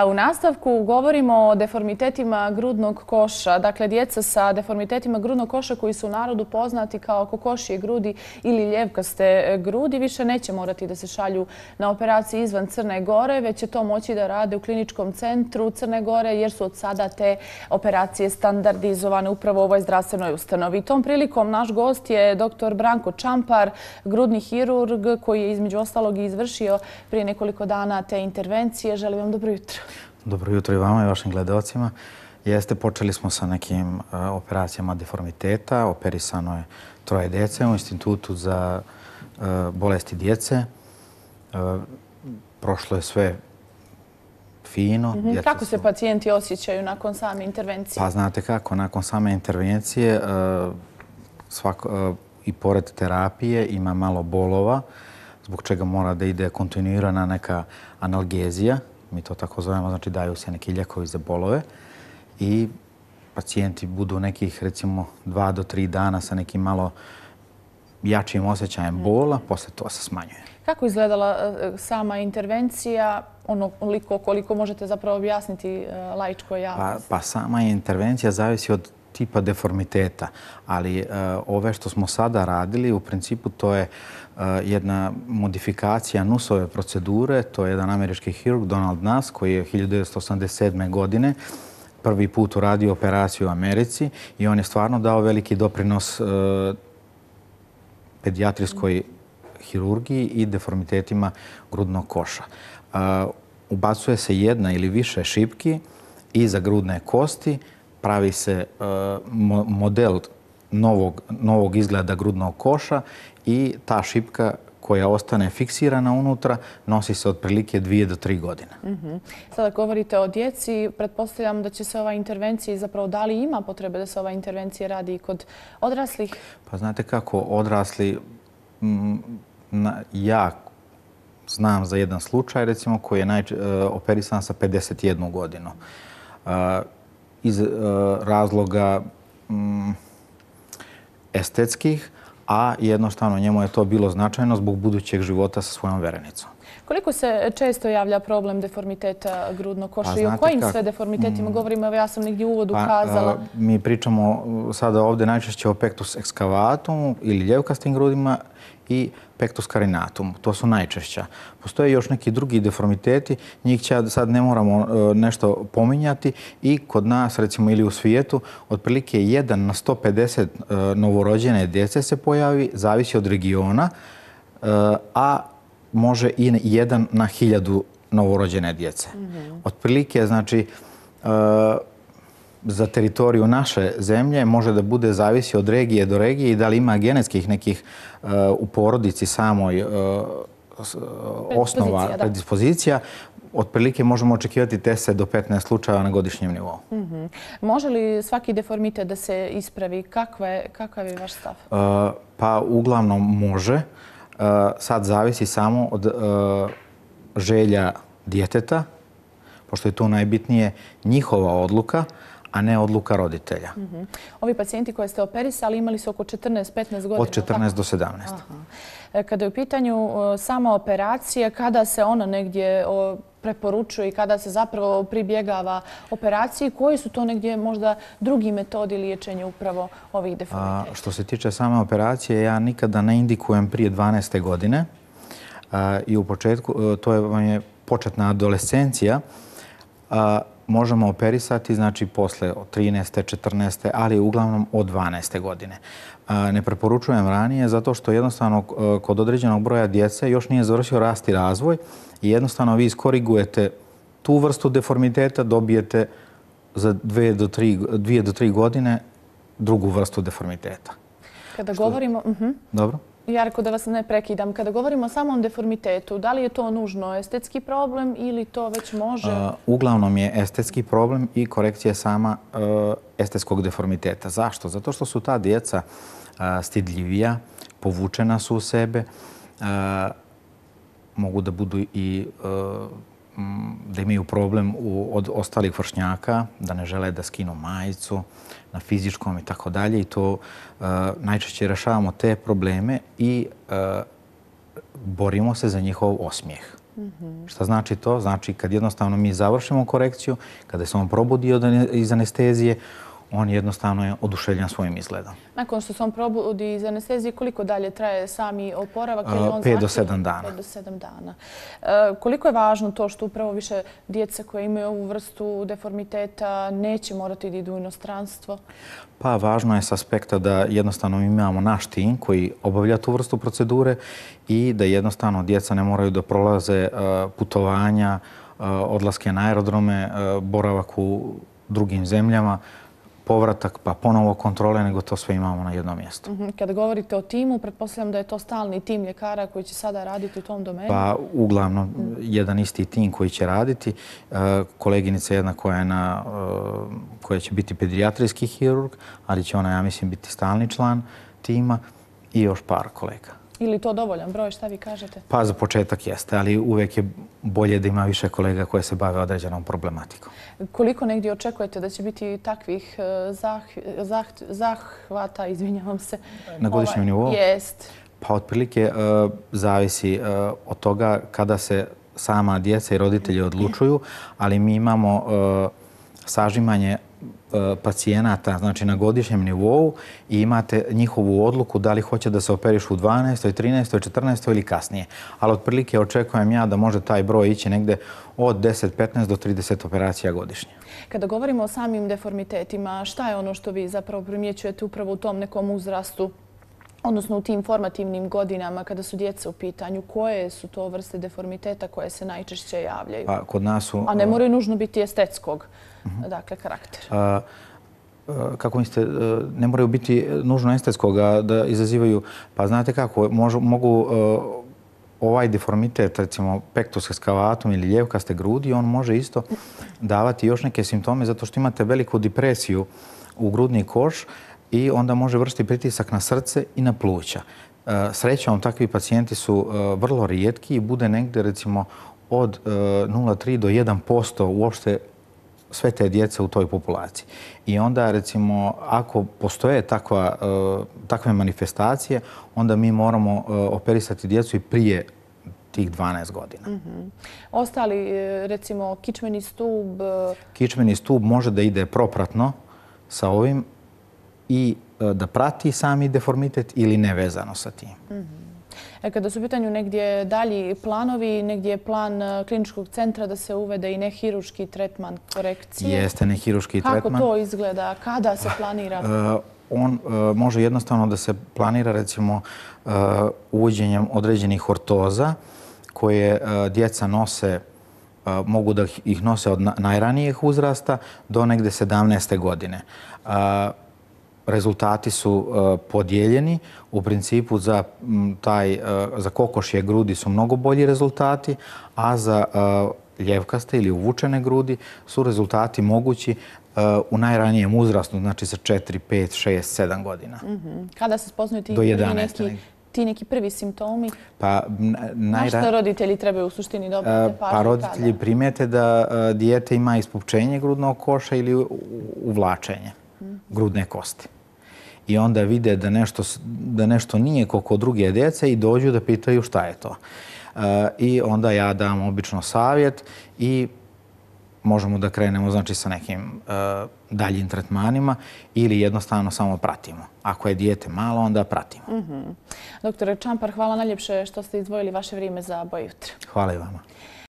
A u nastavku govorimo o deformitetima grudnog koša. Dakle, djeca sa deformitetima grudnog koša koji su u narodu poznati kao kokošije grudi ili ljevkaste grudi više neće morati da se šalju na operaciji izvan Crne Gore, već će to moći da rade u kliničkom centru Crne Gore jer su od sada te operacije standardizovane upravo u ovoj zdravstvenoj ustanovi. Tom prilikom naš gost je dr. Branko Čampar, grudni hirurg koji je između ostalog izvršio prije nekoliko dana te intervencije. Želim vam dobro jutro. Dobro jutro i vama i vašim gledalcima. Jeste, počeli smo sa nekim e, operacijama deformiteta. Operisano je troje djece u Institutu za e, bolesti djece. E, prošlo je sve fino. Mhm. Kako se pacijenti osjećaju nakon same intervencije? Pa znate kako, nakon same intervencije i pored terapije ima malo bolova, zbog čega mora da ide kontinuirana neka analgezija, mi to tako zovemo, znači daju se neki ljekovi za bolove i pacijenti budu nekih recimo dva do tri dana sa nekim malo jačim osjećajem mhm. bola, posle to se smanjuje. Kako izgledala e, sama intervencija, ono koliko možete zapravo objasniti e, lajičkoj pa, javnosti? Pa sama intervencija zavisi od tipa deformiteta, ali e, ove što smo sada radili, u principu to je e, jedna modifikacija nusove procedure, to je jedan američki hirurg Donald Nass koji je 1987. godine prvi put uradio operaciju u Americi i on je stvarno dao veliki doprinos e, pediatrijskoj hirurgiji i deformitetima grudnog koša. Ubacuje se jedna ili više šipki iza grudne kosti, pravi se e, model novog izgleda grudnog koša i ta šipka koja ostane fiksirana unutra nosi se otprilike dvije do tri godine. Mhm. Sada govorite o djeci, pretpostavljam da će se ova intervencija zapravo da li ima potrebe da se ova intervencija radi i kod odraslih? Pa znate kako odrasli, ja znam za jedan slučaj recimo koji je e, operisan sa 51 godinu. E, iz eh, razloga mm, estetskih, a jednostavno njemu je to bilo značajno zbog budućeg života sa svojom verenicom. Koliko se često javlja problem deformiteta grudnog koša pa i o kojim sve deformitetima mm. govorimo? Ja sam negdje uvodu pa, kazala. E, mi pričamo sada ovdje najčešće o pectus excavatum ili ljevkastim grudima i pectus carinatum. To su najčešća. Postoje još neki drugi deformiteti. Njih će sad ne moramo e, nešto pominjati i kod nas, recimo, ili u svijetu, otprilike 1 na 150 e, novorođene djece se pojavi, zavisi od regiona, a može i jedan na hiljadu novorođene djece. Otprilike, znači, e, za teritoriju naše zemlje može da bude zavisi od regije do regije i da li ima genetskih nekih e, u porodici samoj e, osnova, predispozicija, otprilike možemo očekivati te se do 15 slučajeva na godišnjem nivou. Mhm. Može li svaki deformitet da se ispravi? Kakav je vaš stav? Pa uglavnom Može. Eh, sad zavisi samo od eh, želja djeteta, pošto je to najbitnije njihova odluka, a ne odluka roditelja. Mhm. Ovi pacijenti koje ste operisali imali su oko 14-15 godina? Od 14 do 17. E, kada je u pitanju eh, sama operacija, kada se ona negdje preporučuje i kada se zapravo pribjegava operaciji? Koji su to negdje možda drugi metodi liječenja upravo ovih deformiteta? Što se tiče same operacije, ja nikada ne indikujem prije 12. godine. I u početku, e, to je početna adolescencija možemo operisati znači posle 13. 14. ali uglavnom od 12. godine. Ne preporučujem ranije zato što jednostavno e, kod određenog broja djece još nije završio rast i razvoj i jednostavno vi iskorigujete tu vrstu deformiteta, dobijete za 2 do 3 dvije do 3 godine drugu vrstu deformiteta. Kada govorimo, uh Dobro. Jarko, da vas ne prekidam, kada govorimo o samom deformitetu, da li je to nužno estetski problem ili to već može? Uglavnom je estetski problem i korekcija sama e, estetskog deformiteta. Zašto? Zato što su ta djeca stidljivija, povučena su u sebe, mogu da budu i povučena Mm, da imaju problem od ostalih vršnjaka, da ne žele da skinu majicu na fizičkom i tako dalje. I to uh, najčešće rešavamo te probleme i uh, borimo se za njihov osmijeh. Mhm. Šta znači to? Znači kad jednostavno mi završimo korekciju, kada se on probudio iz anestezije, on jednostavno je oduševljen svojim izgledom. Nakon što se on probudi iz anestezije, koliko dalje traje sami oporavak? 5 do 7 dana. do 7 dana. E, koliko je važno to što upravo više djeca koje imaju ovu vrstu deformiteta neće morati da idu u inostranstvo? Pa važno je s aspekta da jednostavno imamo naš tim koji obavlja tu vrstu procedure i da jednostavno djeca ne moraju da prolaze e, putovanja, e, odlaske na aerodrome, boravak u drugim zemljama, povratak, pa ponovo kontrole, nego to sve imamo na jednom mjestu. Mhm, kada govorite o timu, pretpostavljam da je to stalni tim ljekara koji će sada raditi u tom domenu? Pa, uglavnom, jedan isti tim koji će raditi. E, koleginica jedna e, koja će biti pedijatrijski hirurg, ali će ona, ja mislim, biti stalni član tima i još par kolega. Ili to dovoljan broj, šta vi kažete? Pa za početak jeste, ali uvek je bolje da ima više kolega koje se bave određenom problematikom. Koliko negdje očekujete da će biti takvih e, zahvata, izvinjavam se? Na ovaj, godišnjem nivou? Jest. Pa otprilike e, zavisi e, od toga kada se sama djeca i roditelji odlučuju, ali mi imamo sažimanje E, pacijenata znači na godišnjem nivou i imate njihovu odluku da li hoće da se operiš u 12. 13. 14. ili kasnije. Ali otprilike očekujem ja da može taj broj ići negde od 10, 15 do 30 operacija godišnje. Kada govorimo o samim deformitetima, šta je ono što vi zapravo primjećujete upravo u tom nekom uzrastu odnosno u tim formativnim godinama kada su djeca u pitanju, koje su to vrste deformiteta koje se najčešće javljaju? Pa kod nas su... A ne eh, moraju nužno biti estetskog mhm. dakle, karaktera? Eh, eh, kako mislite, ne moraju biti nužno estetskog da izazivaju. Pa znate kako, mogu ovaj deformitet, recimo pektus eskavatum ili ljevkaste grudi, on može isto davati još neke simptome zato što imate veliku depresiju u grudni koš, i onda može vršiti pritisak na srce i na pluća. E, srećom, takvi pacijenti su e, vrlo rijetki i bude negde recimo od 0,3 e, do 1% uopšte sve te djece u toj populaciji. I onda, recimo, ako postoje takva, takve manifestacije, onda mi moramo operisati djecu i prije tih 12 godina. Mm Ostali, recimo, kičmeni stub? Kičmeni stub može da ide propratno sa ovim, i e, da prati sami deformitet ili nevezano sa tim. Mhm. E, kada su u pitanju negdje dalji planovi, negdje je plan e, kliničkog centra da se uvede i nehiruški tretman korekcije. Jeste nehiruški tretman. Kako to izgleda? Kada se planira? On može jednostavno da se planira recimo uvođenjem određenih ortoza koje djeca nose, mogu da ih nose od najranijih uzrasta do negdje 17. godine rezultati su e, podijeljeni. U principu za, taj, e, za kokošje grudi su mnogo bolji rezultati, a za e, ljevkaste ili uvučene grudi su rezultati mogući u najranijem uzrastu, znači sa 4, 5, 6, 7 godina. Mhm. Kada se spoznaju ti, neki, ti neki prvi simptomi? Pa, najra... Na što roditelji trebaju u suštini dobiti pažnje? Pa roditelji kada? primijete da dijete ima ispupčenje grudnog koša ili uvlačenje mhm. grudne kosti i onda vide da nešto, da nešto nije koliko druge djece i dođu da pitaju šta je to. Uh, I onda ja dam obično savjet i možemo da krenemo znači, sa nekim e, daljim tretmanima ili jednostavno samo pratimo. Ako je dijete malo, onda pratimo. Mm -hmm. Doktore Čampar, hvala najljepše što ste izdvojili vaše vrijeme za Bojutr. Hvala i vama.